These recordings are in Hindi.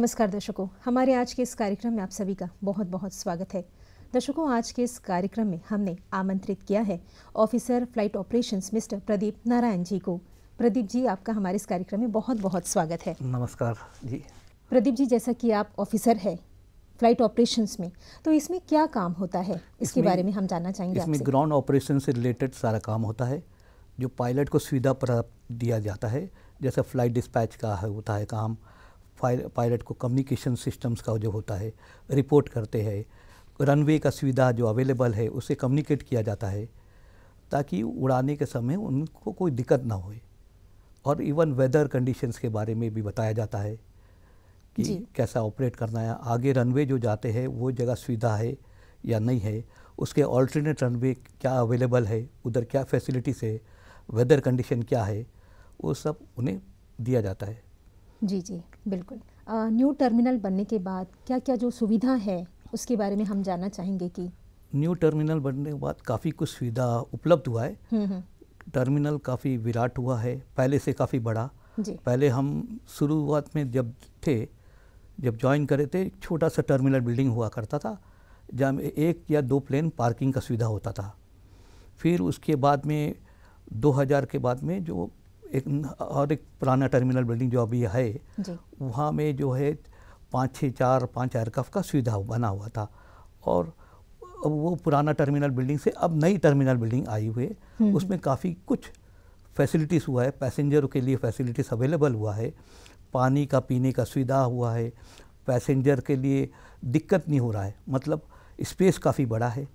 नमस्कार दर्शकों हमारे आज के इस कार्यक्रम में आप सभी का बहुत बहुत स्वागत है दर्शकों आज के इस कार्यक्रम में हमने आमंत्रित किया है officer flight operations mister Pradeep Narayan ji को प्रदीप जी आपका हमारे इस कार्यक्रम में बहुत बहुत स्वागत है नमस्कार जी प्रदीप जी जैसा कि आप ऑफिसर है फ्लाइट ऑपरेशंस में तो इसमें क्या काम होता है इसके बारे में हम जानना चाहेंगे इसमें ग्राउंड ऑपरेशन से रिलेटेड सारा काम होता है जो पायलट को सुविधा प्राप्त दिया जाता है जैसा फ्लाइट डिस्पैच का होता है काम पायलट को कम्युनिकेशन सिस्टम्स का जो होता है रिपोर्ट करते हैं रनवे का सुविधा जो अवेलेबल है उसे कम्युनिकेट किया जाता है ताकि उड़ाने के समय उनको कोई दिक्कत ना होए और इवन वेदर कंडीशंस के बारे में भी बताया जाता है कि कैसा ऑपरेट करना है आगे रनवे जो जाते हैं वो जगह सुविधा है या नहीं है उसके ऑल्टरनेट रनवे क्या अवेलेबल है उधर क्या फैसिलिटीज़ है वेदर कंडीशन क्या है वो सब उन्हें दिया जाता है जी जी बिल्कुल न्यू टर्मिनल बनने के बाद क्या क्या जो सुविधा है उसके बारे में हम जानना चाहेंगे कि न्यू टर्मिनल बनने के बाद काफ़ी कुछ सुविधा उपलब्ध हुआ है टर्मिनल हम्म, हम्म। काफ़ी विराट हुआ है पहले से काफ़ी बड़ा जी। पहले हम शुरुआत में जब थे जब ज्वाइन करे थे छोटा सा टर्मिनल बिल्डिंग हुआ करता था जहाँ एक या दो प्लेन पार्किंग का सुविधा होता था फिर उसके बाद में 2000 के बाद में जो एक और एक पुराना टर्मिनल बिल्डिंग जो अभी है वहाँ में जो है पाँच छः चार पाँच एयरक्राफ्ट का सुविधा बना हुआ था और वो पुराना टर्मिनल बिल्डिंग से अब नई टर्मिनल बिल्डिंग आई हुई है हम्म। उसमें काफ़ी कुछ फैसिलिटीज़ हुआ है पैसेंजर के लिए फैसिलिटीज़ अवेलेबल हुआ है पानी का पीने का सुविधा हुआ है पैसेंजर के लिए दिक्कत नहीं हो रहा है मतलब स्पेस काफ़ी बड़ा है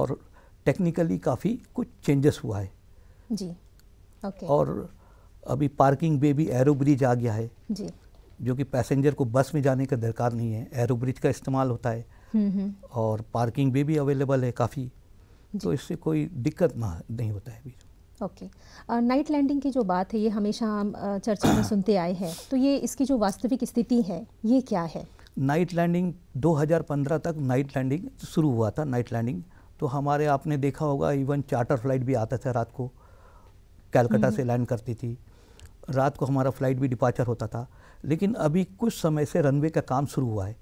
और टेक्निकली काफ़ी कुछ चेंजेस हुआ है जी okay. और अभी पार्किंग बे भी एरो ब्रिज आ गया है जी जो कि पैसेंजर को बस में जाने का दरकार नहीं है एरो ब्रिज का इस्तेमाल होता है हम्म, हम्म। और पार्किंग बे भी अवेलेबल है काफ़ी तो इससे कोई दिक्कत ना नहीं होता है अभी ओके नाइट लैंडिंग की जो बात है ये हमेशा हम चर्चा में सुनते आए हैं तो ये इसकी जो वास्तविक स्थिति है ये क्या है नाइट लैंडिंग 2015 तक नाइट लैंडिंग शुरू हुआ था नाइट लैंडिंग तो हमारे आपने देखा होगा इवन चार्टर फ्लाइट भी आता था रात को कैलकटा हम्म। से लैंड करती थी रात को हमारा फ्लाइट भी डिपार्चर होता था लेकिन अभी कुछ समय से रनवे का काम शुरू हुआ है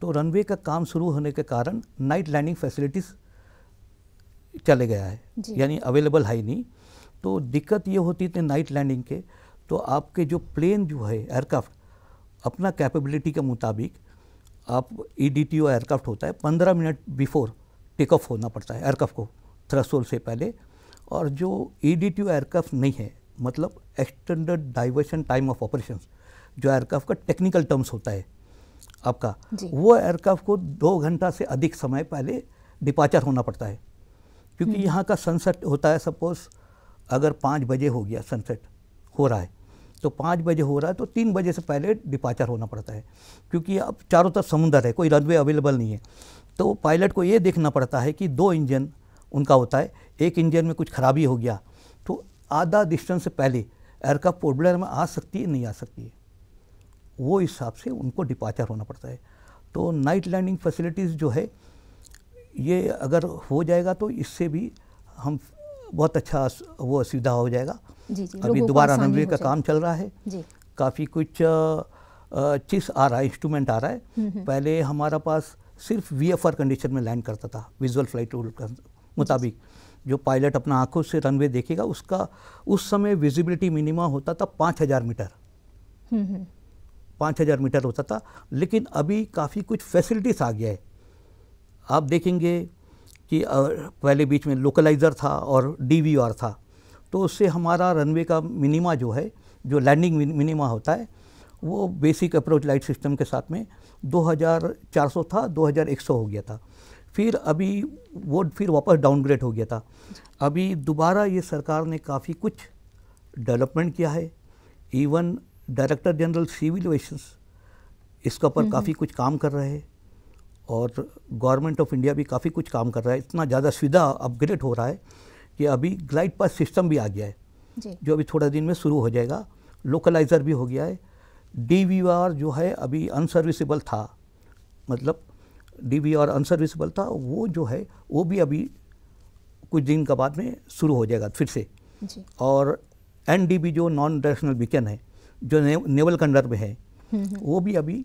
तो रनवे का काम शुरू होने के कारण नाइट लैंडिंग फैसिलिटीज़ चले गया है यानी अवेलेबल है नहीं तो दिक्कत ये होती थी नाइट लैंडिंग के तो आपके जो प्लेन जो है एयरक्राफ्ट अपना कैपेबिलिटी के मुताबिक आप E D T O aircraft होता है पंद्रह मिनट बिफोर टेक ऑफ होना पड़ता है एयरक्राफ्ट को थ्रसोल से पहले और जो ई डी टी एयरक्राफ्ट नहीं है मतलब extended diversion time of operation जो एयरक्राफ्ट का टेक्निकल टर्म्स होता है आपका वो एयरक्राफ्ट को दो घंटा से अधिक समय पहले डिपाचर होना पड़ता है क्योंकि हम्म। यहाँ का सनसेट होता है सपोज अगर पाँच बजे हो गया सनसेट हो रहा है तो पाँच बजे हो रहा है तो तीन बजे से पहले डिपाचर होना पड़ता है क्योंकि अब चारों तरफ समुंदर है कोई रनवे अवेलेबल नहीं है तो पायलट को ये देखना पड़ता है कि दो इंजन उनका होता है एक इंजन में कुछ खराबी हो गया तो आधा डिस्टेंस से पहले एयरक्राफ्ट पोर्बलर में आ सकती है नहीं आ सकती है वो हिसाब से उनको डिपाचर होना पड़ता है तो नाइट लैंडिंग फैसिलिटीज़ जो है ये अगर हो जाएगा तो इससे भी हम बहुत अच्छा वो सुविधा हो जाएगा जी जी, अभी दोबारा रनवे का काम चल रहा है काफ़ी कुछ चीज़ आ रहा है इंस्ट्रूमेंट आ रहा है हम्म, हम्म। पहले हमारा पास सिर्फ वी एफ आर कंडीशन में लैंड करता था विजुअल फ्लाइट रूल मुताबिक जो पायलट अपना आंखों से रनवे देखेगा उसका उस समय विजिबिलिटी मिनिमा होता था पाँच हज़ार मीटर हम्म, हम्म। पाँच हज़ार मीटर होता था लेकिन अभी काफ़ी कुछ फैसिलिटीज़ आ गया है आप देखेंगे कि पहले बीच में लोकलाइज़र था और डी था तो उससे हमारा रनवे का मिनिमा जो है जो लैंडिंग मिनिमा होता है वो बेसिक अप्रोच लाइट सिस्टम के साथ में 2400 था 2100 हो गया था फिर अभी वो फिर वापस डाउनग्रेड हो गया था अभी दोबारा ये सरकार ने काफ़ी कुछ डेवलपमेंट किया है even director general civil aviations इसके ऊपर हम्म, काफ़ी हम्म। कुछ काम कर रहे हैं और गवर्नमेंट ऑफ इंडिया भी काफ़ी कुछ काम कर रहा है इतना ज़्यादा सुविधा अपग्रेड हो रहा है कि अभी ग्लाइड पास सिस्टम भी आ गया है जो अभी थोड़ा दिन में शुरू हो जाएगा लोकलाइजर भी हो गया है डी जो है अभी अनसर्विसेबल था मतलब डी और अनसर्विसबल था वो जो है वो भी अभी कुछ दिन के बाद में शुरू हो जाएगा फिर से जी। और एन जो नॉन डायरेक्शनल बीकन है जो ने, नेवल कंडर में है हम्म, हम्म। वो भी अभी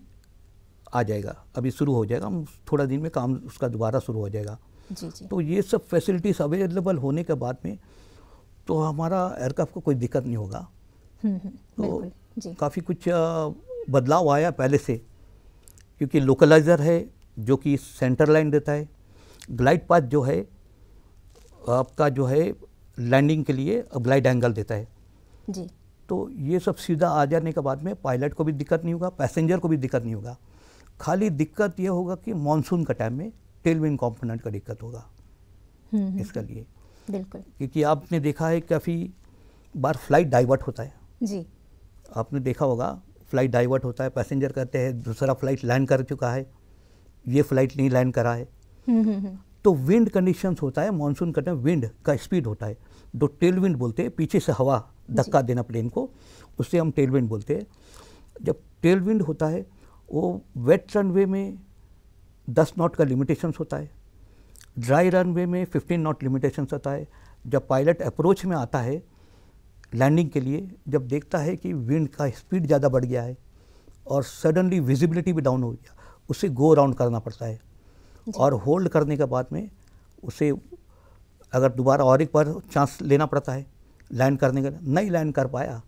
आ जाएगा अभी शुरू हो जाएगा थोड़ा दिन में काम उसका दोबारा शुरू हो जाएगा जी जी। तो ये सब फैसिलिटीज अवेलेबल होने के बाद में तो हमारा एयरक्राफ्ट को कोई दिक्कत नहीं होगा हम्म, तो काफ़ी कुछ बदलाव आया पहले से क्योंकि लोकलाइजर है जो कि सेंटर लाइन देता है ग्लाइड पाथ जो है आपका जो है लैंडिंग के लिए ग्लाइड एंगल देता है जी तो ये सब सीधा आ जाने के बाद में पायलट को भी दिक्कत नहीं होगा पैसेंजर को भी दिक्कत नहीं होगा खाली दिक्कत ये होगा कि मानसून का टाइम में विंग कॉम्पोनेंट का दिक्कत होगा हम्म, हम्म। इसके लिए बिल्कुल क्योंकि आपने देखा है काफ़ी बार फ्लाइट डाइवर्ट होता है जी आपने देखा होगा फ्लाइट डाइवर्ट होता है पैसेंजर कहते हैं दूसरा फ्लाइट लैंड कर चुका है ये फ्लाइट नहीं लैंड करा है हम्म, हम्म, हम्म। तो विंड कंडीशंस होता है मानसून करने विंड का स्पीड होता है जो टेल विंड बोलते हैं पीछे से हवा धक्का देना प्लेन को उससे हम टेल विंड बोलते हैं जब टेल विंड होता है वो वेट रनवे में 10 नॉट का लिमिटेशंस होता है ड्राई रनवे में 15 नॉट लिमिटेशंस होता है जब पायलट अप्रोच में आता है लैंडिंग के लिए जब देखता है कि विंड का स्पीड ज़्यादा बढ़ गया है और सडनली विजिबिलिटी भी डाउन हो गया उसे गो राउंड करना पड़ता है और होल्ड करने के बाद में उसे अगर दोबारा और एक बार चांस लेना पड़ता है लैंड करने का नहीं लैंड कर पाया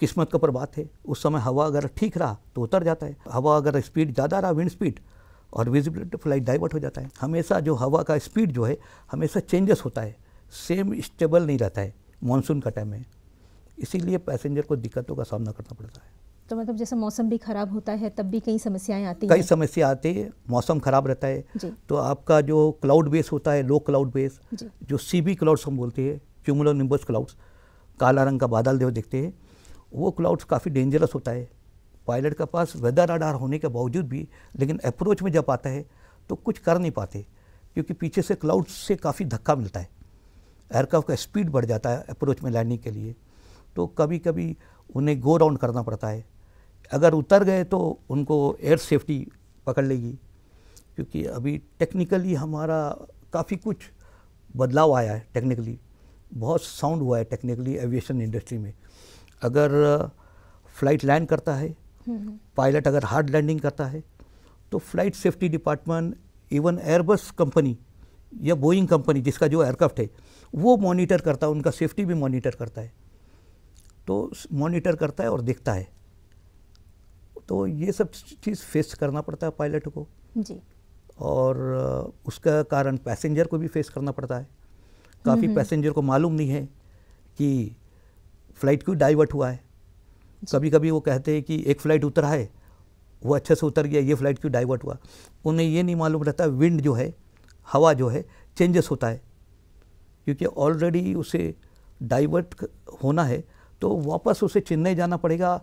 किस्मत का ऊपर बात है उस समय हवा अगर ठीक रहा तो उतर जाता है हवा अगर स्पीड ज़्यादा रहा विंड स्पीड और विजिबिलिटी फ्लाइट डाइवर्ट हो जाता है हमेशा जो हवा का स्पीड जो है हमेशा चेंजेस होता है सेम स्टेबल नहीं रहता है मानसून का टाइम में इसीलिए पैसेंजर को दिक्कतों का सामना करना पड़ता है तो मतलब जैसे मौसम भी खराब होता है तब भी कई समस्याएं आती कई समस्या आती है मौसम खराब रहता है तो आपका जो क्लाउड बेस होता है लो क्लाउड बेस जो सी बी क्लाउड्स हम बोलते हैं क्यूमुलो निम्बस क्लाउड्स काला रंग का बादल देव देखते हैं वो क्लाउड्स काफ़ी डेंजरस होता है पायलट के पास वेदर आडार होने के बावजूद भी लेकिन अप्रोच में जब आता है तो कुछ कर नहीं पाते क्योंकि पीछे से क्लाउड्स से काफ़ी धक्का मिलता है एयरक्राफ्ट का स्पीड बढ़ जाता है अप्रोच में लैंडिंग के लिए तो कभी कभी उन्हें गो राउंड करना पड़ता है अगर उतर गए तो उनको एयर सेफ्टी पकड़ लेगी क्योंकि अभी टेक्निकली हमारा काफ़ी कुछ बदलाव आया है टेक्निकली बहुत साउंड हुआ है टेक्निकली एविएशन इंडस्ट्री में अगर फ्लाइट लैंड करता है पायलट हम्म। अगर हार्ड लैंडिंग करता है तो flight safety department even Airbus company या बोइंग कंपनी जिसका जो एयरक्राफ्ट है वो मॉनिटर करता है उनका सेफ्टी भी मॉनिटर करता है तो मॉनिटर करता है और देखता है तो ये सब चीज़ फेस करना पड़ता है पायलट को जी और उसका कारण पैसेंजर को भी फेस करना पड़ता है काफ़ी पैसेंजर हम्म, हम्म। को मालूम नहीं है कि फ़्लाइट क्यों डाइवर्ट हुआ है कभी कभी वो कहते हैं कि एक फ़्लाइट उतरा है वो अच्छे से उतर गया ये फ़्लाइट क्यों डाइवर्ट हुआ उन्हें ये नहीं मालूम रहता विंड जो है हवा जो है चेंजेस होता है क्योंकि ऑलरेडी उसे डाइवर्ट होना है तो वापस उसे चेन्नई जाना पड़ेगा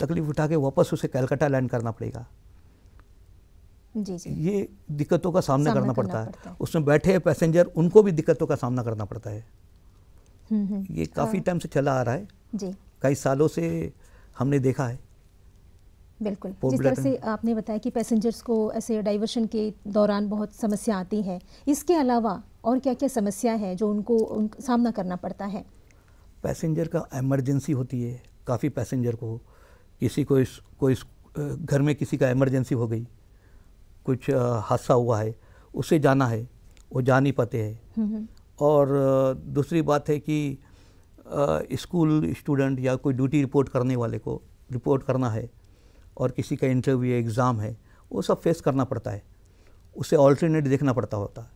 तकलीफ उठा के वापस उसे कैलकाटा लैंड करना पड़ेगा जी जी ये दिक्कतों का सामना, सामना करना, करना पड़ता, पड़ता है, है। उसमें बैठे पैसेंजर उनको भी दिक्कतों का सामना करना पड़ता है हम्म, हम्म। ये काफ़ी हाँ। टाइम से चला आ रहा है जी कई सालों से हमने देखा है बिल्कुल जिस तरह से आपने बताया कि पैसेंजर्स को ऐसे डाइवर्शन के दौरान बहुत समस्या आती है इसके अलावा और क्या क्या समस्या है जो उनको उन, सामना करना पड़ता है पैसेंजर का एमरजेंसी होती है काफ़ी पैसेंजर को किसी को इस कोई घर में किसी का इमरजेंसी हो गई कुछ हादसा हुआ है उसे जाना है वो जा नहीं पाते हैं हम्म, हम्म। और दूसरी बात है कि स्कूल स्टूडेंट या कोई ड्यूटी रिपोर्ट करने वाले को रिपोर्ट करना है और किसी का इंटरव्यू एग्ज़ाम है वो सब फेस करना पड़ता है उसे ऑल्टरनेट देखना पड़ता होता है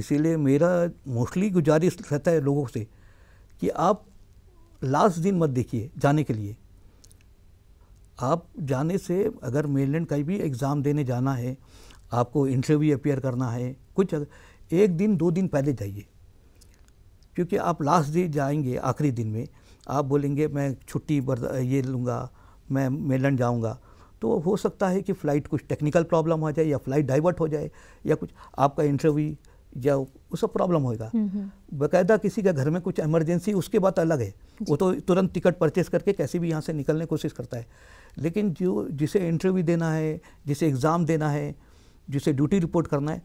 इसीलिए मेरा मोस्टली गुजारिश रहता है लोगों से कि आप लास्ट दिन मत देखिए जाने के लिए आप जाने से अगर मेनलैंड का भी एग्ज़ाम देने जाना है आपको इंटरव्यू अपेयर करना है कुछ अगर एक दिन दो दिन पहले जाइए क्योंकि आप लास्ट डे जाएंगे आखिरी दिन में आप बोलेंगे मैं छुट्टी ये लूँगा मैं मेलैंड जाऊँगा तो हो सकता है कि फ़्लाइट कुछ टेक्निकल प्रॉब्लम हो जाए या फ़्लाइट डाइवर्ट हो जाए या कुछ आपका इंटरव्यू या वो सब प्रॉब्लम होगा बाकायदा किसी के घर में कुछ इमरजेंसी उसके बाद अलग है वो तो तुरंत टिकट परचेस करके कैसे भी यहाँ से निकलने की कोशिश करता है लेकिन जो जिसे इंटरव्यू देना है जिसे एग्ज़ाम देना है जिसे ड्यूटी रिपोर्ट करना है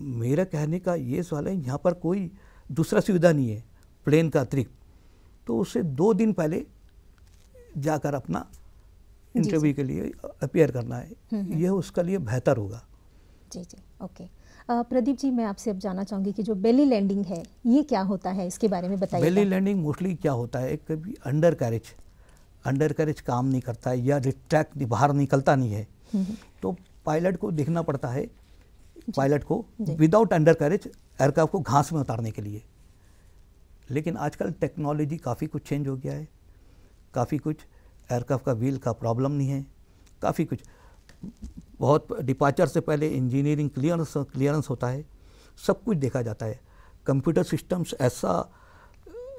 मेरा कहने का ये सवाल है यहाँ पर कोई दूसरा सुविधा नहीं है प्लेन का अतिरिक्त तो उससे दो दिन पहले जाकर अपना इंटरव्यू के लिए अपेयर करना है हम्म, हम्म। यह उसका लिए बेहतर होगा जी जी ओके प्रदीप जी मैं आपसे अब जानना चाहूँगी कि जो बेली लैंडिंग है ये क्या होता है इसके बारे में बताइए बेली लैंडिंग मोस्टली क्या होता है कभी अंडर कैरेज अंडर करेज काम नहीं करता है या रिट्रैक्ट बाहर निकलता नहीं है हम्म, हम्म। तो पायलट को देखना पड़ता है पायलट को विदाउट अंडर करेज एयरक्राफ्ट को घास में उतारने के लिए लेकिन आजकल टेक्नोलॉजी काफ़ी कुछ चेंज हो गया है काफ़ी कुछ एयरक्राफ्ट का व्हील का प्रॉब्लम नहीं है काफ़ी कुछ बहुत डिपार्चर से पहले इंजीनियरिंग क्लियरेंस क्लियरेंस होता है सब कुछ देखा जाता है कंप्यूटर सिस्टम्स ऐसा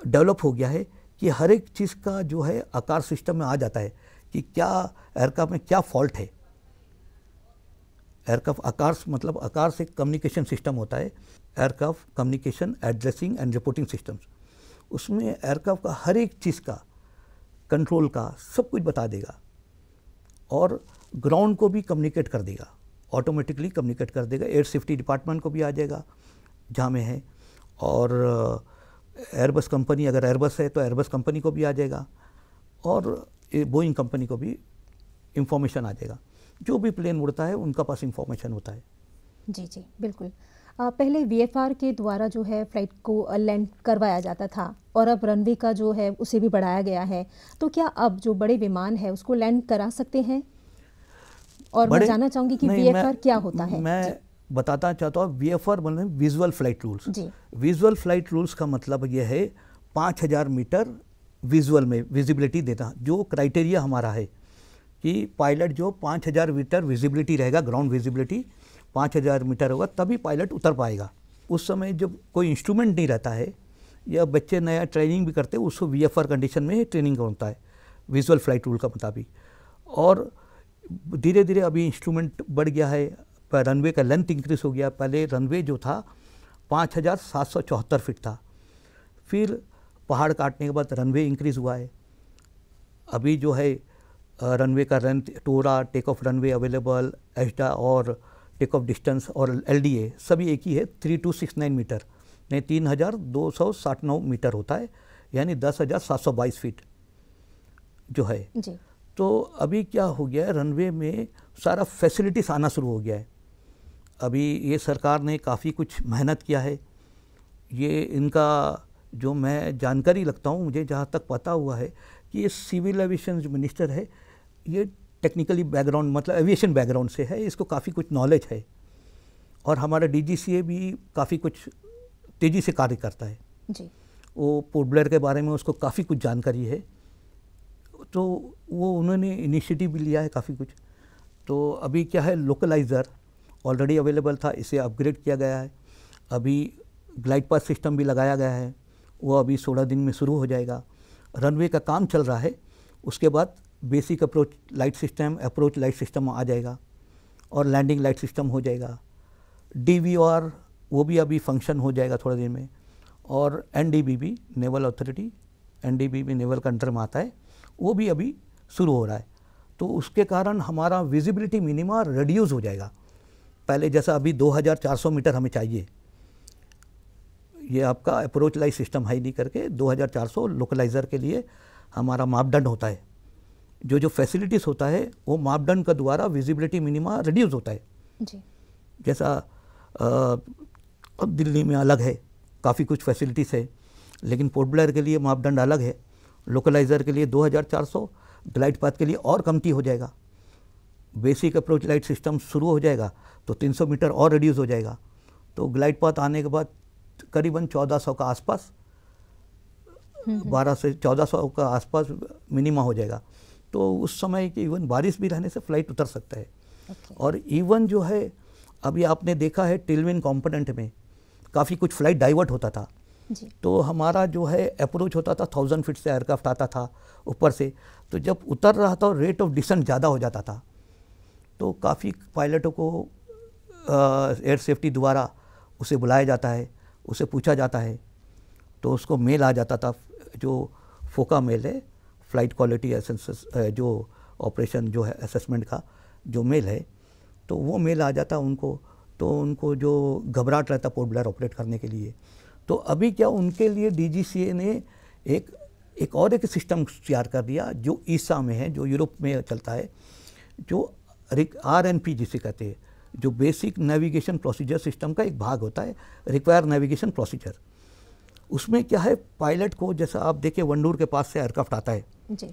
डेवलप हो गया है ये हर एक चीज़ का जो है आकार सिस्टम में आ जाता है कि क्या एयरक्राफ्ट में क्या फॉल्ट है एयरक्राफ्ट आकार मतलब आकार से कम्युनिकेशन सिस्टम होता है aircraft communication addressing and reporting systems उसमें एयरक्राफ्ट का हर एक चीज़ का कंट्रोल का सब कुछ बता देगा और ग्राउंड को भी कम्युनिकेट कर देगा ऑटोमेटिकली कम्युनिकेट कर देगा एयर सेफ्टी डिपार्टमेंट को भी आ जाएगा जहाँ में है और एयरबस कंपनी अगर एयरबस है तो एयरबस कंपनी को भी आ जाएगा और बोइंग कंपनी को भी इंफॉर्मेशन आ जाएगा जो भी प्लेन उड़ता है उनका पास इंफॉर्मेशन होता है जी जी बिल्कुल आ, पहले वी के द्वारा जो है फ्लाइट को लैंड करवाया जाता था और अब रनवे का जो है उसे भी बढ़ाया गया है तो क्या अब जो बड़े विमान है उसको लैंड करा सकते हैं और मैं जानना चाहूँगी कि वी क्या होता है मैं बताना चाहता हूँ वी एफ आर मतलब visual flight rules visual flight rules का मतलब यह है पाँच हज़ार मीटर विजुअल में विजिबिलिटी देना जो क्राइटेरिया हमारा है कि पायलट जो पाँच हज़ार मीटर विजिबिलिटी रहेगा ग्राउंड विजिबिलिटी पाँच हज़ार मीटर होगा तभी पायलट उतर पाएगा उस समय जब कोई इंस्ट्रूमेंट नहीं रहता है या बच्चे नया ट्रेनिंग भी करते उसको वी एफ आर कंडीशन में ट्रेनिंग होता है विजुअल फ्लाइट रूल का मुताबिक और धीरे धीरे अभी इंस्ट्रूमेंट बढ़ गया है पर रनवे का लेंथ इंक्रीज़ हो गया पहले रनवे जो था पाँच हज़ार सात सौ चौहत्तर फिट था फिर पहाड़ काटने के बाद रनवे इंक्रीज़ हुआ है अभी जो है रनवे का length TORA take off runway available ASDA और टेक ऑफ डिस्टेंस और एल सभी एक ही है three two six nine metre नहीं तीन हज़ार दो सौ साठ नौ मीटर होता है यानी दस हज़ार सात सौ बाईस फीट जो है जी। तो अभी क्या हो गया है रनवे में सारा फैसिलिटीज़ आना शुरू हो गया है अभी ये सरकार ने काफ़ी कुछ मेहनत किया है ये इनका जो मैं जानकारी लगता हूँ मुझे जहाँ तक पता हुआ है कि ये सिविल एविएशन जो मिनिस्टर है ये टेक्निकली बैकग्राउंड मतलब एविएशन बैकग्राउंड से है इसको काफ़ी कुछ नॉलेज है और हमारा डी भी काफ़ी कुछ तेज़ी से कार्य करता है जी वो पोर्टब्लेयर के बारे में उसको काफ़ी कुछ जानकारी है तो वो उन्होंने इनिशिएटिव भी लिया है काफ़ी कुछ तो अभी क्या है लोकलाइज़र ऑलरेडी अवेलेबल था इसे अपग्रेड किया गया है अभी ग्लाइड पास सिस्टम भी लगाया गया है वो अभी सोलह दिन में शुरू हो जाएगा रनवे का काम चल रहा है उसके बाद basic approach light system approach light system आ जाएगा और लैंडिंग लाइट सिस्टम हो जाएगा डी वो भी अभी फंक्शन हो जाएगा थोड़े दिन में और एन भी नेवल अथॉरिटी एन भी नेवल का अंडर में आता है वो भी अभी शुरू हो रहा है तो उसके कारण हमारा विजिबिलिटी मिनिमा रिड्यूज़ हो जाएगा पहले जैसा अभी 2400 मीटर हमें चाहिए ये आपका अप्रोच लाइज सिस्टम हाई नहीं करके 2400 लोकलाइजर के लिए हमारा मापदंड होता है जो जो फैसिलिटीज़ होता है वो मापदंड का द्वारा विजिबिलिटी मिनिमा रिड्यूस होता है जी जैसा अब दिल्ली में अलग है काफ़ी कुछ फैसिलिटीज़ है लेकिन पोर्ट ब्लर के लिए मापदंड अलग है लोकलाइजर के लिए 2400 ग्लाइड पाथ के लिए और कमती हो जाएगा बेसिक अप्रोच लाइट सिस्टम शुरू हो जाएगा तो 300 मीटर और रिड्यूस हो जाएगा तो ग्लाइड पाथ आने के बाद करीबन 1400 का आसपास 12 से 1400 का आसपास मिनिमा हो जाएगा तो उस समय कि इवन बारिश भी रहने से फ्लाइट उतर सकता है okay. और इवन जो है अभी आपने देखा है टिलविन कॉम्पोनेंट में काफ़ी कुछ फ्लाइट डाइवर्ट होता था जी. तो हमारा जो है अप्रोच होता था थाउजेंड फीट से एयरक्राफ्ट आता था ऊपर से तो जब उतर रहा था रेट ऑफ डिसेंट ज़्यादा हो जाता था तो काफ़ी पायलटों को एयर सेफ्टी द्वारा उसे बुलाया जाता है उसे पूछा जाता है तो उसको मेल आ जाता था जो फोका मेल है फ्लाइट क्वालिटी जो ऑपरेशन जो है असेसमेंट का जो मेल है तो वो मेल आ जाता उनको तो उनको जो घबराहट रहता पोर्ट ब्लर ऑपरेट करने के लिए तो अभी क्या उनके लिए डी ने एक एक और एक सिस्टम तैयार कर दिया जो ईसा में है जो यूरोप में चलता है जो आर एन पी जिसे कहते हैं जो बेसिक नेविगेशन प्रोसीजर सिस्टम का एक भाग होता है रिक्वायर नेविगेशन प्रोसीजर उसमें क्या है पायलट को जैसा आप देखिए वंडूर के पास से एयरक्राफ्ट आता है जी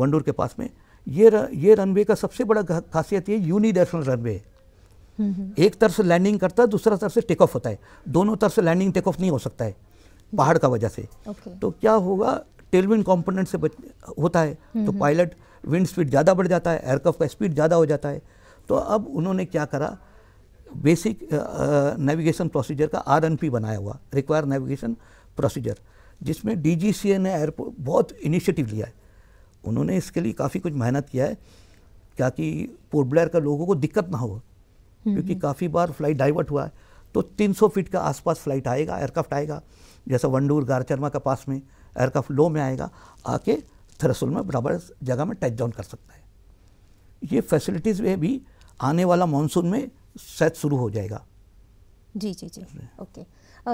वंडूर के पास में ये र, ये रनवे का सबसे बड़ा खासियत ये यूनिडायरेक्शनल रनवे है हम्म, हम्म। एक तरफ से लैंडिंग करता है दूसरा तरफ से टेक ऑफ होता है दोनों तरफ से लैंडिंग टेक ऑफ नहीं हो सकता है पहाड़ का वजह से okay. तो क्या होगा टेलविन कॉम्पोनेंट से होता है तो पायलट हम्म, विंड स्पीड ज़्यादा बढ़ जाता है एयरक्राफ्ट का स्पीड ज़्यादा हो जाता है तो अब उन्होंने क्या करा बेसिक नेविगेशन प्रोसीजर का आर बनाया हुआ रिक्वायर नेविगेशन प्रोसीजर जिसमें डी ने एयरपोर्ट बहुत इनिशिएटिव लिया है उन्होंने इसके लिए काफ़ी कुछ मेहनत किया है क्या कि पोर्ट ब्लेयर का लोगों को दिक्कत ना हो हम्म, क्योंकि हम्म। काफ़ी बार फ्लाइट डाइवर्ट हुआ है तो 300 फीट के आसपास फ्लाइट आएगा एयरक्राफ्ट आएगा जैसा वंडूर गारचरमा के पास में एयरक्राफ्ट लो में आएगा आके थ्रेसोल्ड में बराबर जगह में टच डाउन कर सकता है ये फैसिलिटीज़ वे भी आने वाला मानसून में शायद शुरू हो जाएगा जी जी जी ओके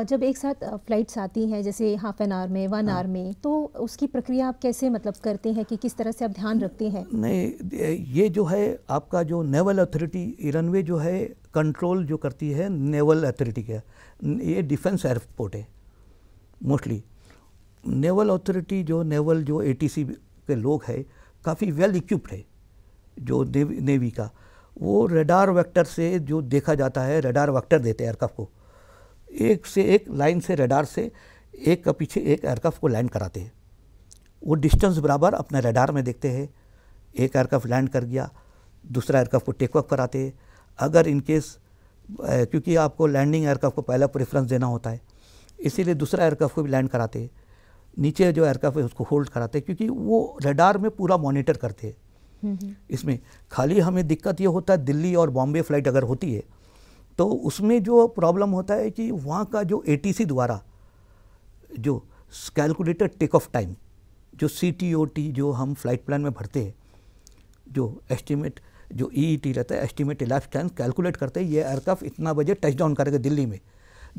जब एक साथ फ्लाइट्स आती हैं जैसे हाफ एन आवर में वन आवर हाँ। में तो उसकी प्रक्रिया आप कैसे मतलब करते हैं कि किस तरह से आप ध्यान रखते हैं नहीं ये जो है आपका जो नेवल अथॉरिटी रनवे जो है कंट्रोल जो करती है नेवल अथॉरिटी का ये डिफेंस एयरपोर्ट है मोस्टली नेवल अथॉरिटी जो नेवल जो ए के लोग है काफ़ी वेल इक्विप्ड है जो नेवी, नेवी का वो रेडार वेक्टर से जो देखा जाता है रेडार वेक्टर देते हैं एयरक्राफ्ट को एक से एक लाइन से रेडार से एक का पीछे एक एयरक्राफ्ट को लैंड कराते हैं वो डिस्टेंस बराबर अपने रेडार में देखते हैं एक एयरक्राफ्ट लैंड कर गया दूसरा एयरक्राफ्ट को टेक ऑफ कराते हैं अगर इनकेस क्योंकि आपको लैंडिंग एयरक्राफ्ट को पहला प्रेफरेंस देना होता है इसीलिए दूसरा एयरक्राफ्ट को भी लैंड कराते हैं नीचे जो एयरक्राफ्ट है उसको होल्ड कराते हैं क्योंकि वो रेडार में पूरा मॉनिटर करते हैं हम्म, हम्म। इसमें खाली हमें दिक्कत ये होता है दिल्ली और बॉम्बे फ्लाइट अगर होती है तो उसमें जो प्रॉब्लम होता है कि वहाँ का जो ए द्वारा जो कैलकुलेटर टेक ऑफ टाइम जो सी टी जो हम फ्लाइट प्लान में भरते हैं जो एस्टिमेट जो ई e e रहता है एस्टिमेट लाइफ टाइम कैलकुलेट करते हैं ये एयरक्राफ्ट इतना बजे टच डाउन करेगा दिल्ली में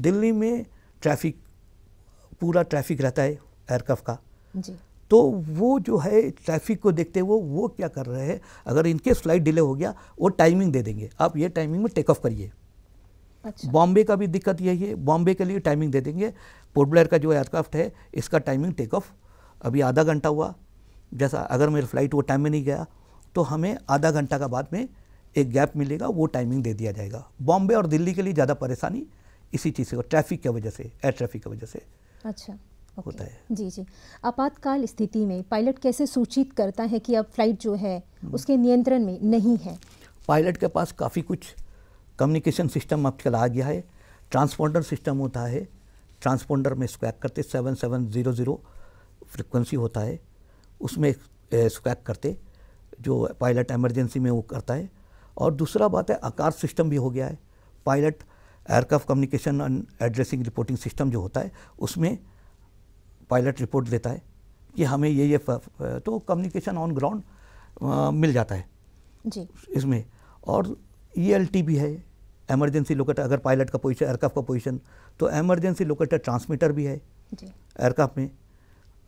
दिल्ली में ट्रैफिक पूरा ट्रैफिक रहता है एयरक्राफ्ट का जी तो वो जो है ट्रैफिक को देखते हुए वो, वो क्या कर रहे हैं अगर इनके फ्लाइट डिले हो गया वो टाइमिंग दे देंगे आप ये टाइमिंग में टेक ऑफ करिए अच्छा। बॉम्बे का भी दिक्कत यही है बॉम्बे के लिए टाइमिंग दे देंगे पोर्ट का जो एयरक्राफ्ट है इसका टाइमिंग टेक ऑफ अभी आधा घंटा हुआ जैसा अगर मेरा फ्लाइट वो टाइम में नहीं गया तो हमें आधा घंटा का बाद में एक गैप मिलेगा वो टाइमिंग दे दिया जाएगा बॉम्बे और दिल्ली के लिए ज़्यादा परेशानी इसी चीज़ से ट्रैफिक की वजह से एयर ट्रैफिक की वजह से अच्छा होता है जी जी आपातकाल स्थिति में पायलट कैसे सूचित करता है कि अब फ्लाइट जो है हम्म। उसके नियंत्रण में नहीं है पायलट के पास काफ़ी कुछ कम्युनिकेशन सिस्टम आजकल आ गया है ट्रांसपोंडर सिस्टम होता है ट्रांसपोंडर में स्क्वैक करते seven seven zero zero frequency होता है उसमें स्क्वैक करते जो पायलट एमरजेंसी में वो करता है और दूसरा बात है आकार सिस्टम भी हो गया है pilot aircraft communication and addressing reporting system जो होता है उसमें पायलट रिपोर्ट देता है कि हमें ये ये तो कम्युनिकेशन ऑन ग्राउंड मिल जाता है जी इसमें और ई e भी है एमरजेंसी लोकेटर अगर पायलट का पोजीशन एयरक्राफ्ट का पोजीशन तो एमरजेंसी लोकेटर ट्रांसमीटर भी है एयरक्राफ्ट में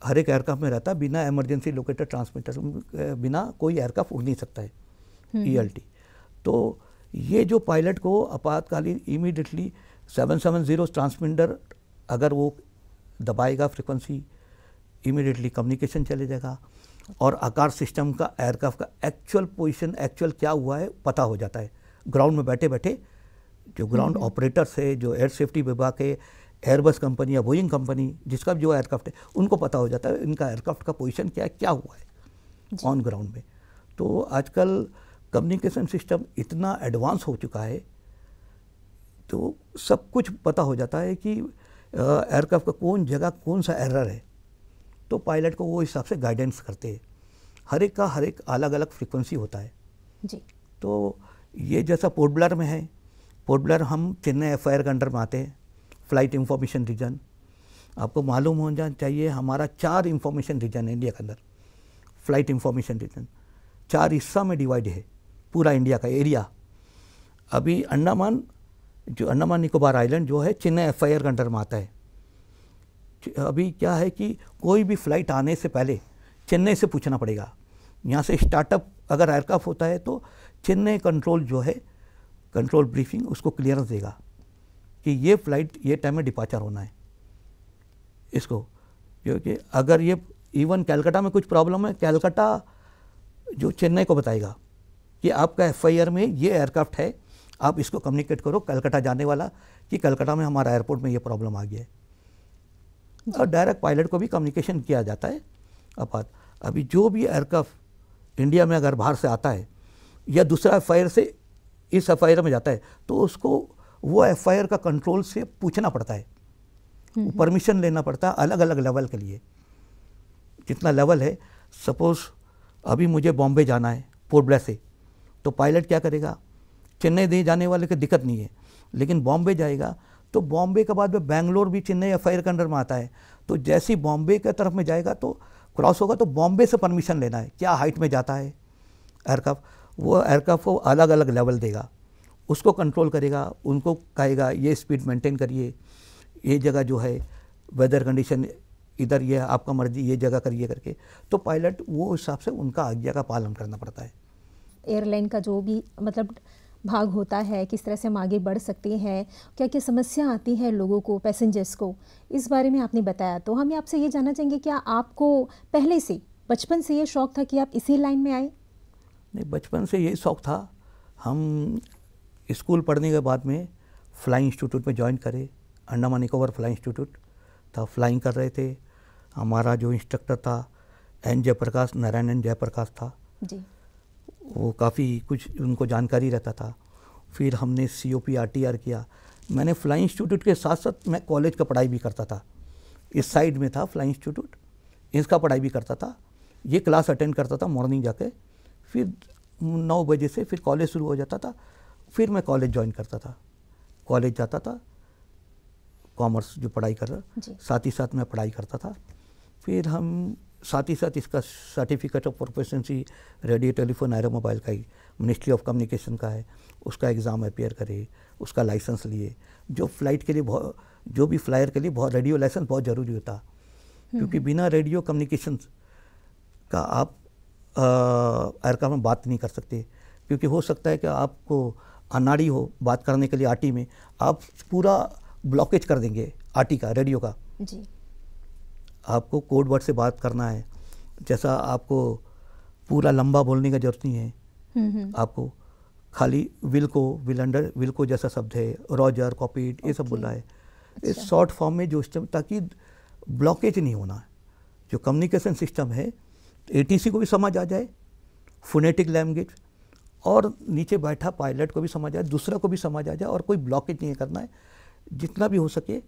हर एक एयरक्राफ्ट में रहता है बिना एमरजेंसी लोकेटर ट्रांसमीटर बिना कोई एयरक्राफ्ट उड़ नहीं सकता है ई हम्म। e तो ये जो पायलट को आपातकालीन immediately seven seven zero transmitter अगर वो दबाएगा फ्रिक्वेंसी इमिडिएटली कम्युनिकेशन चले जाएगा और आकार सिस्टम का एयरक्राफ्ट का एक्चुअल पोजिशन एक्चुअल क्या हुआ है पता हो जाता है ग्राउंड में बैठे बैठे जो हम्म। ग्राउंड ऑपरेटर्स है जो एयर सेफ्टी विभाग के एयरबस कंपनी या बोइंग कंपनी जिसका भी जो एयरक्राफ्ट है उनको पता हो जाता है इनका एयरक्राफ्ट का पोजीशन क्या है क्या हुआ है ऑन ग्राउंड में तो आजकल कम्युनिकेशन सिस्टम इतना एडवांस हो चुका है तो सब कुछ पता हो जाता है कि एयरक्राफ्ट का कौन जगह कौन सा एरर है तो पायलट को वो हिसाब से गाइडेंस करते हैं हर एक का हर एक अलग अलग फ्रिक्वेंसी होता है जी तो ये जैसा पोर्ट ब्लर में है पोर्ट ब्लर हम चेन्नई एफ के अंडर में आते हैं फ्लाइट इंफॉर्मेशन रीजन आपको मालूम होना चाहिए हमारा चार इंफॉर्मेशन रीजन है इंडिया के अंदर फ्लाइट इंफॉर्मेशन रीजन चार हिस्सा में डिवाइड है पूरा इंडिया का एरिया अभी अंडमान जो अंडमान निकोबार आइलैंड जो है चेन्नई एफ के अंडर में आता है अभी क्या है कि कोई भी फ्लाइट आने से पहले चेन्नई से पूछना पड़ेगा यहाँ से स्टार्टअप अगर एयरक्राफ्ट होता है तो चेन्नई कंट्रोल जो है कंट्रोल ब्रीफिंग उसको क्लियरेंस देगा कि ये फ्लाइट ये टाइम में डिपार्चर होना है इसको क्योंकि अगर ये इवन कैलकाटा में कुछ प्रॉब्लम है कैलकाटा जो चेन्नई को बताएगा कि आपका एफ में ये एयरक्राफ्ट है आप इसको कम्युनिकेट करो कलकत्ता जाने वाला कि कलकत्ता में हमारा एयरपोर्ट में ये प्रॉब्लम आ गया है और डायरेक्ट पायलट को भी कम्युनिकेशन किया जाता है अपात अभी जो भी एयरक्राफ्ट इंडिया में अगर बाहर से आता है या दूसरा एफ से इस एफ में जाता है तो उसको वो एफ का कंट्रोल से पूछना पड़ता है परमिशन हम्म, हम्म। लेना पड़ता है अलग अलग लेवल के लिए जितना लेवल है सपोज़ अभी मुझे बॉम्बे जाना है पोर्ट ब्लेस से तो पायलट क्या करेगा चेन्नई दे जाने वाले की दिक्कत नहीं है लेकिन बॉम्बे जाएगा तो बॉम्बे के बाद में बैंगलोर भी चेन्नई एफ के अंडर में आता है तो जैसे ही बॉम्बे के तरफ में जाएगा तो क्रॉस होगा तो बॉम्बे से परमिशन लेना है क्या हाइट में जाता है एयरक्राफ्ट वो एयरक्राफ्ट को अलग अलग लेवल देगा उसको कंट्रोल करेगा उनको कहेगा ये स्पीड मेंटेन करिए ये जगह जो है वेदर कंडीशन इधर ये आपका मर्जी ये जगह करिए करके तो पायलट वो हिसाब से उनका आज्ञा का पालन करना पड़ता है एयरलाइन का जो भी मतलब भाग होता है किस तरह से हम आगे बढ़ सकते हैं क्या क्या समस्या आती है लोगों को पैसेंजर्स को इस बारे में आपने बताया तो हम आपसे ये जानना चाहेंगे क्या आपको पहले से बचपन से ये शौक़ था कि आप इसी लाइन में आए नहीं बचपन से यही शौक़ था हम स्कूल पढ़ने के बाद में फ्लाइंग इंस्टीट्यूट में ज्वाइन करें अंडमान निकोबार फ्लाइंग इंस्टीट्यूट था फ्लाइंग कर रहे थे हमारा जो इंस्ट्रक्टर था एन जयप्रकाश नारायण एन जयप्रकाश था जी वो काफ़ी कुछ उनको जानकारी रहता था फिर हमने C O P R T R किया मैंने फ्लाई इंस्टीट्यूट के साथ साथ मैं कॉलेज का पढ़ाई भी करता था इस साइड में था फ्लाई इंस्टीट्यूट इसका पढ़ाई भी करता था ये क्लास अटेंड करता था मॉर्निंग जाके फिर नौ बजे से फिर कॉलेज शुरू हो जाता था फिर मैं कॉलेज ज्वाइन करता था कॉलेज जाता था कॉमर्स जो पढ़ाई कर रहा साथ ही साथ मैं पढ़ाई करता था फिर हम साथ ही साथ इसका certificate of proficiency radio telephone aero mobile का ही मिनिस्ट्री ऑफ कम्युनिकेशन का है उसका एग्ज़ाम अपेयर करे उसका लाइसेंस लिए जो फ्लाइट के लिए बहुत जो भी फ्लायर के लिए बहुत रेडियो लाइसेंस बहुत ज़रूरी होता क्योंकि हम्म। बिना रेडियो कम्युनिकेशन का आप एयरक्राफ्ट में बात नहीं कर सकते क्योंकि हो सकता है कि आपको अनाड़ी हो बात करने के लिए आटी में आप पूरा ब्लॉकेज कर देंगे आटी का रेडियो का जी आपको कोड वर्ड से बात करना है जैसा आपको पूरा लंबा बोलने का जरूरत नहीं है हम्म, हम्म। आपको खाली विल को विल अंडर विल को जैसा शब्द है रॉजर कॉपीड ये सब बोलना है इस अच्छा। शॉर्ट फॉर्म में जो सिस्टम ताकि ब्लॉकेज नहीं होना जो कम्युनिकेशन सिस्टम है ए को भी समझ आ जाए फोनेटिक लैंग्वेज और नीचे बैठा पायलट को भी समझ आ जाए दूसरा को भी समझ आ जाए और कोई ब्लॉकेज नहीं करना है जितना भी हो सके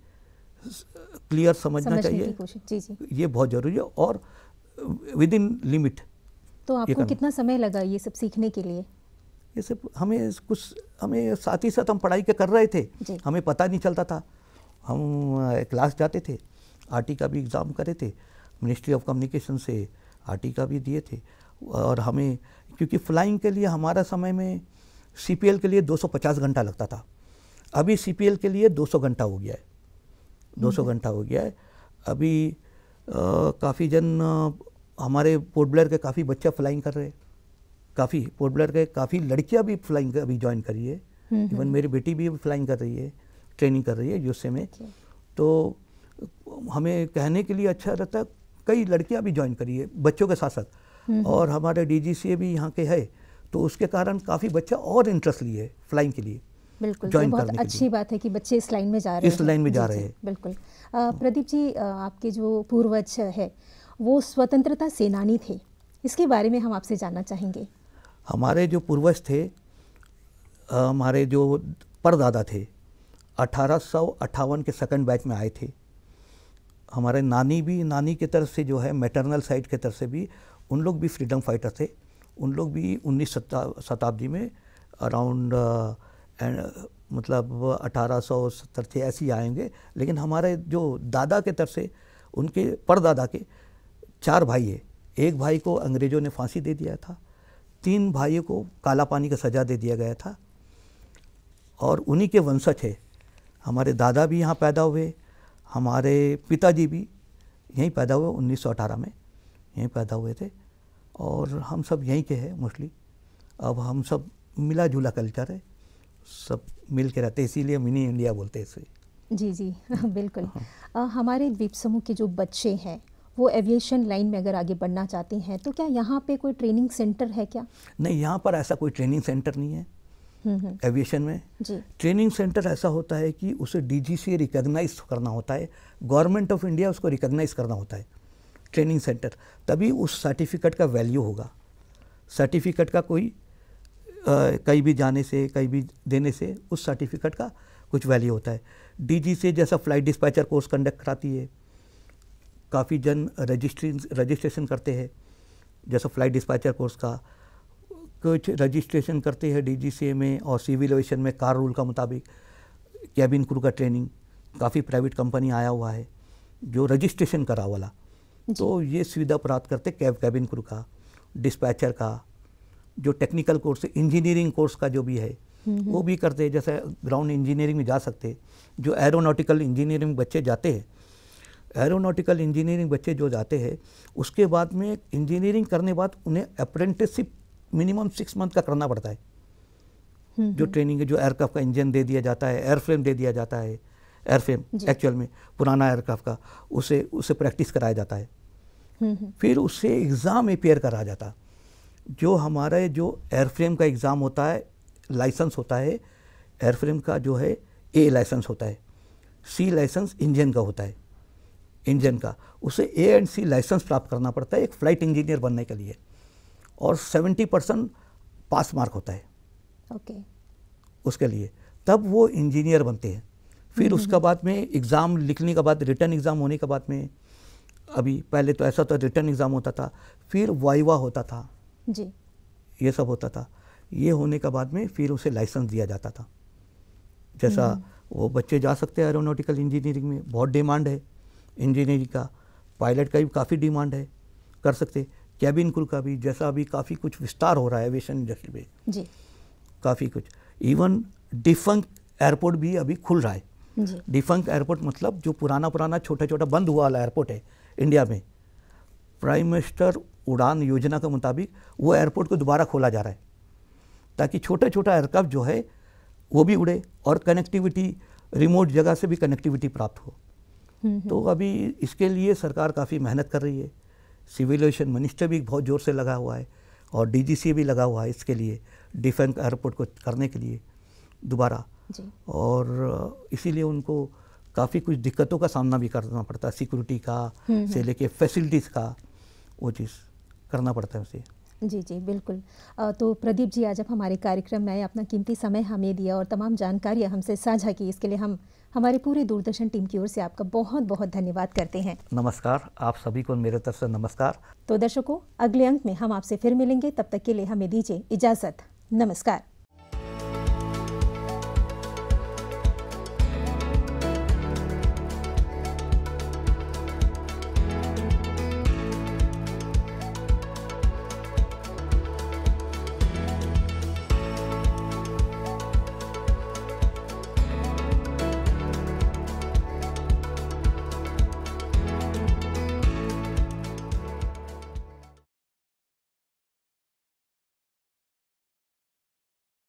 क्लियर समझना चाहिए जी जी ये बहुत ज़रूरी है और विद इन लिमिट तो आपको कितना समय लगा ये सब सीखने के लिए ये सब हमें कुछ हमें साथ ही साथ हम पढ़ाई के कर रहे थे हमें पता नहीं चलता था हम क्लास जाते थे आर का भी एग्ज़ाम करे थे मिनिस्ट्री ऑफ कम्युनिकेशन से आर का भी दिए थे और हमें क्योंकि फ्लाइंग के लिए हमारा समय में सी के लिए 250 घंटा लगता था अभी सी के लिए 200 घंटा हो गया है 200 घंटा हो गया है अभी काफ़ी जन आ, हमारे पोर्ट ब्लेयर के काफ़ी बच्चा फ्लाइंग कर रहे हैं काफ़ी पोर्ट ब्लेयर के काफ़ी लड़कियाँ भी फ्लाइंग अभी ज्वाइन करी है हम्म, इवन हम्म। मेरी बेटी भी फ्लाइंग कर रही है ट्रेनिंग कर रही है यूसे में अच्छा। तो हमें कहने के लिए अच्छा रहता है कई लड़कियाँ भी ज्वाइन करी है बच्चों के साथ साथ हम्म, और हमारे डी भी यहाँ के है तो उसके कारण काफ़ी बच्चा और इंटरेस्ट लिए फ्लाइंग के लिए बिल्कुल ज्वाइन करने अच्छी बात है कि बच्चे इस लाइन में जा रहे हैं इस लाइन में जा रहे हैं बिल्कुल प्रदीप जी आपके जो पूर्वज है वो स्वतंत्रता सेनानी थे इसके बारे में हम आपसे जानना चाहेंगे हमारे जो पूर्वज थे हमारे जो परदादा थे अठारह के सेकंड बैच में आए थे हमारे नानी भी नानी के तरफ से जो है मैटरनल साइड के तरफ से भी उन लोग भी फ्रीडम फाइटर थे उन लोग भी उन्नीस शताब्दी में अराउंड एंड uh, मतलब अठारह सौ सत्तर थे ऐसे ही आएंगे लेकिन हमारे जो दादा के तरफ से उनके परदादा के चार भाई है एक भाई को अंग्रेज़ों ने फांसी दे दिया था तीन भाइयों को काला पानी का सज़ा दे दिया गया था और उन्हीं के वंशज है हमारे दादा भी यहाँ पैदा हुए हमारे पिताजी भी यहीं पैदा हुए 1918 में यहीं पैदा हुए थे और हम सब यहीं के हैं मोस्टली अब हम सब मिला जुला कल्चर है सब मिल के रहते हैं इसीलिए मिनी इंडिया बोलते हैं इसे जी जी बिल्कुल हाँ। आ, हमारे द्वीप समूह के जो बच्चे हैं वो एविएशन लाइन में अगर आगे बढ़ना चाहते हैं तो क्या यहाँ पे कोई ट्रेनिंग सेंटर है क्या नहीं यहाँ पर ऐसा कोई ट्रेनिंग सेंटर नहीं है एविएशन हम्म, हम्म। में जी ट्रेनिंग सेंटर ऐसा होता है कि उसे डीजीसीए रिकॉग्नाइज करना होता है गवर्नमेंट ऑफ इंडिया उसको रिकॉग्नाइज करना होता है ट्रेनिंग सेंटर तभी उस सर्टिफिकेट का वैल्यू होगा सर्टिफिकेट का कोई कहीं भी जाने से कहीं भी देने से उस सर्टिफिकेट का कुछ वैल्यू होता है डीजी से जैसा फ्लाइट डिस्पैचर कोर्स कंडक्ट कराती है काफ़ी जन रजिस्ट्री रजिस्ट्रेशन करते हैं जैसा फ्लाइट डिस्पैचर कोर्स का कुछ रजिस्ट्रेशन करते हैं डी में और सिविल एवेशन में कार रूल का मुताबिक कैबिन क्रू का ट्रेनिंग काफ़ी प्राइवेट कंपनी आया हुआ है जो रजिस्ट्रेशन करा वाला तो ये सुविधा प्राप्त करते कैब कैबिन क्रू का डिस्पैचर का जो टेक्निकल कोर्स इंजीनियरिंग कोर्स का जो भी है हम्म, हम्म। वो भी करते हैं जैसे ग्राउंड इंजीनियरिंग में जा सकते जो एरोनॉटिकल इंजीनियरिंग बच्चे जाते हैं एरोनॉटिकल इंजीनियरिंग बच्चे जो जाते हैं उसके बाद में इंजीनियरिंग करने बाद उन्हें अप्रेंटिसशिप मिनिमम सिक्स मंथ का करना पड़ता है हम्म, जो ट्रेनिंग है जो एयरक्राफ्ट का इंजन दे दिया जाता है एयरफ्रेम दे दिया जाता है एयरफ्रेम एक्चुअल में पुराना एयरक्राफ्ट का उसे उसे प्रैक्टिस कराया जाता है फिर उससे एग्ज़ाम अपेयर कराया जाता है जो हमारा जो एयर फ्रेम का एग्ज़ाम होता है लाइसेंस होता है एयर फ्रेम का जो है ए लाइसेंस होता है सी लाइसेंस इंजन का होता है इंजन का उसे ए एंड सी लाइसेंस प्राप्त करना पड़ता है एक फ़्लाइट इंजीनियर बनने के लिए और 70 परसेंट पास मार्क होता है ओके okay. उसके लिए तब वो इंजीनियर बनते हैं फिर उसका बाद में एग्ज़ाम लिखने के बाद रिटर्न एग्ज़ाम होने के बाद में अभी पहले तो ऐसा तो रिटर्न एग्ज़ाम होता था फिर वाइवा होता था जी ये सब होता था ये होने के बाद में फिर उसे लाइसेंस दिया जाता था जैसा हम्म। वो बच्चे जा सकते हैं एरोनोटिकल इंजीनियरिंग में बहुत डिमांड है इंजीनियरिंग का पायलट का भी काफ़ी डिमांड है कर सकते कैबिन क्रू का भी जैसा अभी काफ़ी कुछ विस्तार हो रहा है एविएशन इंडस्ट्री में जी काफ़ी कुछ इवन डिफंक एयरपोर्ट भी अभी खुल रहा है डिफंक एयरपोर्ट मतलब जो पुराना पुराना छोटा छोटा बंद हुआ वाला एयरपोर्ट है इंडिया में प्राइम मिनिस्टर उड़ान योजना के मुताबिक वो एयरपोर्ट को दोबारा खोला जा रहा है ताकि छोटा छोटा एयरक्राफ्ट जो है वो भी उड़े और कनेक्टिविटी रिमोट जगह से भी कनेक्टिविटी प्राप्त हो हम्म, हम्म। तो अभी इसके लिए सरकार काफ़ी मेहनत कर रही है सिविल एवेशन मिनिस्टर भी बहुत ज़ोर से लगा हुआ है और डीजीसी भी लगा हुआ है इसके लिए डिफेंस एयरपोर्ट को करने के लिए दोबारा और इसीलिए उनको काफ़ी कुछ दिक्कतों का सामना भी करना पड़ता है सिक्योरिटी का हम्म, से लेके फैसिलिटीज़ का वो चीज़ करना पड़ता है उसे जी जी बिल्कुल तो प्रदीप जी आज आप हमारे कार्यक्रम में आए अपना कीमती समय हमें दिया और तमाम जानकारियाँ हमसे साझा की इसके लिए हम हमारे पूरे दूरदर्शन टीम की ओर से आपका बहुत बहुत धन्यवाद करते हैं नमस्कार आप सभी को मेरे तरफ से नमस्कार तो दर्शकों अगले अंक में हम आपसे फिर मिलेंगे तब तक के लिए हमें दीजिए इजाज़त नमस्कार